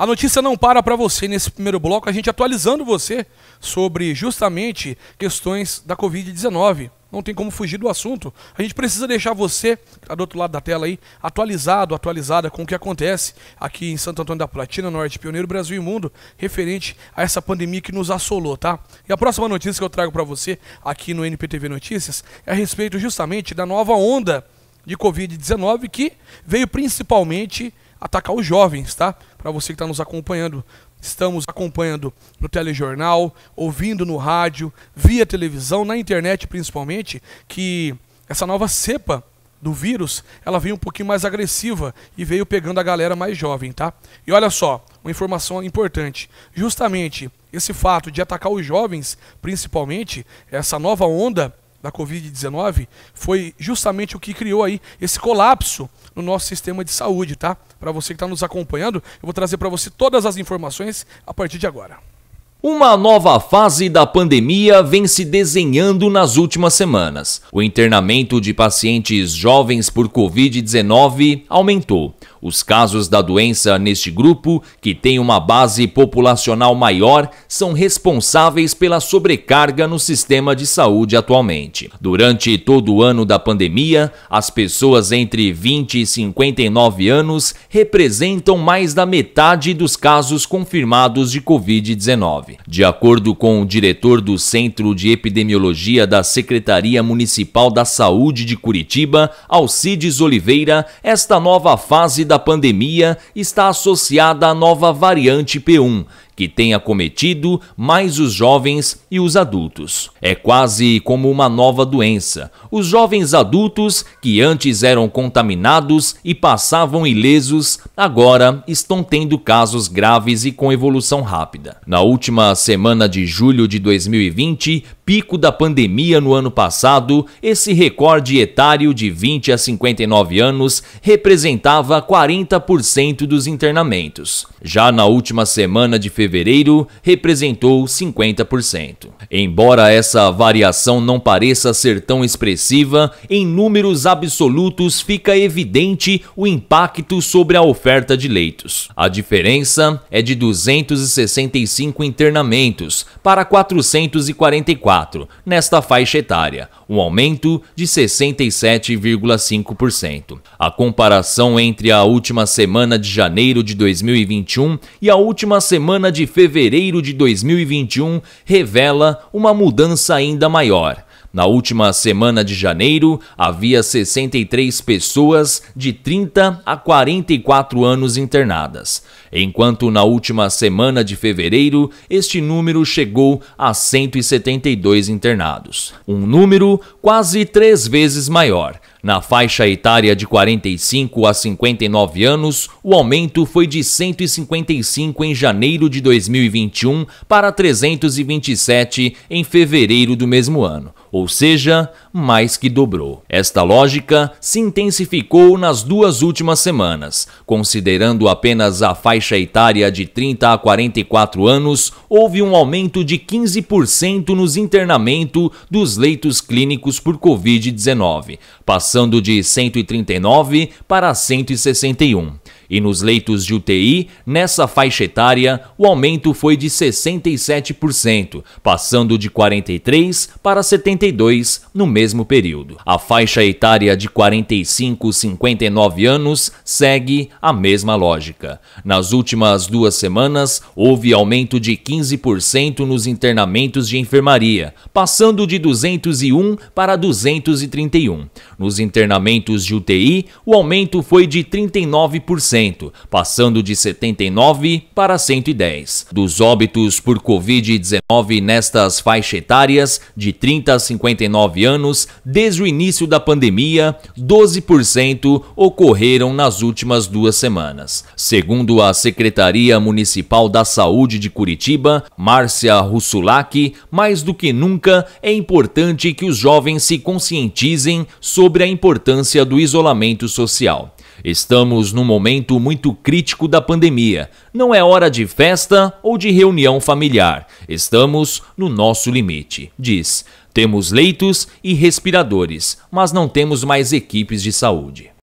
A notícia não para para você nesse primeiro bloco, a gente atualizando você sobre justamente questões da Covid-19. Não tem como fugir do assunto. A gente precisa deixar você, que está do outro lado da tela aí, atualizado, atualizada com o que acontece aqui em Santo Antônio da Platina, Norte Pioneiro, Brasil e Mundo, referente a essa pandemia que nos assolou, tá? E a próxima notícia que eu trago para você aqui no NPTV Notícias é a respeito justamente da nova onda de Covid-19 que veio principalmente atacar os jovens, tá? Para você que está nos acompanhando. Estamos acompanhando no telejornal, ouvindo no rádio, via televisão, na internet principalmente, que essa nova cepa do vírus, ela veio um pouquinho mais agressiva e veio pegando a galera mais jovem, tá? E olha só, uma informação importante. Justamente esse fato de atacar os jovens, principalmente, essa nova onda, da Covid-19 foi justamente o que criou aí esse colapso no nosso sistema de saúde, tá? Para você que está nos acompanhando, eu vou trazer para você todas as informações a partir de agora. Uma nova fase da pandemia vem se desenhando nas últimas semanas. O internamento de pacientes jovens por Covid-19 aumentou. Os casos da doença neste grupo, que tem uma base populacional maior, são responsáveis pela sobrecarga no sistema de saúde atualmente. Durante todo o ano da pandemia, as pessoas entre 20 e 59 anos representam mais da metade dos casos confirmados de Covid-19. De acordo com o diretor do Centro de Epidemiologia da Secretaria Municipal da Saúde de Curitiba, Alcides Oliveira, esta nova fase da pandemia está associada à nova variante P1 que tem acometido mais os jovens e os adultos. É quase como uma nova doença. Os jovens adultos que antes eram contaminados e passavam ilesos, agora estão tendo casos graves e com evolução rápida. Na última semana de julho de 2020, pico da pandemia no ano passado, esse recorde etário de 20 a 59 anos representava 40% dos internamentos. Já na última semana de fevereiro, fevereiro representou 50%. Embora essa variação não pareça ser tão expressiva, em números absolutos fica evidente o impacto sobre a oferta de leitos. A diferença é de 265 internamentos para 444 nesta faixa etária, um aumento de 67,5%. A comparação entre a última semana de janeiro de 2021 e a última semana de de fevereiro de 2021 revela uma mudança ainda maior. Na última semana de janeiro, havia 63 pessoas de 30 a 44 anos internadas, enquanto na última semana de fevereiro, este número chegou a 172 internados, um número quase três vezes maior na faixa etária de 45 a 59 anos, o aumento foi de 155 em janeiro de 2021 para 327 em fevereiro do mesmo ano ou seja, mais que dobrou. Esta lógica se intensificou nas duas últimas semanas, considerando apenas a faixa etária de 30 a 44 anos, houve um aumento de 15% nos internamento dos leitos clínicos por Covid-19, passando de 139 para 161. E nos leitos de UTI, nessa faixa etária, o aumento foi de 67%, passando de 43 para 72 no mesmo período. A faixa etária de 45 59 anos segue a mesma lógica. Nas últimas duas semanas, houve aumento de 15% nos internamentos de enfermaria, passando de 201 para 231. Nos internamentos de UTI, o aumento foi de 39%. 1%, passando de 79 para 110. Dos óbitos por Covid-19 nestas faixas etárias, de 30 a 59 anos, desde o início da pandemia, 12% ocorreram nas últimas duas semanas. Segundo a Secretaria Municipal da Saúde de Curitiba, Márcia Russulac, mais do que nunca é importante que os jovens se conscientizem sobre a importância do isolamento social. Estamos num momento muito crítico da pandemia. Não é hora de festa ou de reunião familiar. Estamos no nosso limite, diz. Temos leitos e respiradores, mas não temos mais equipes de saúde.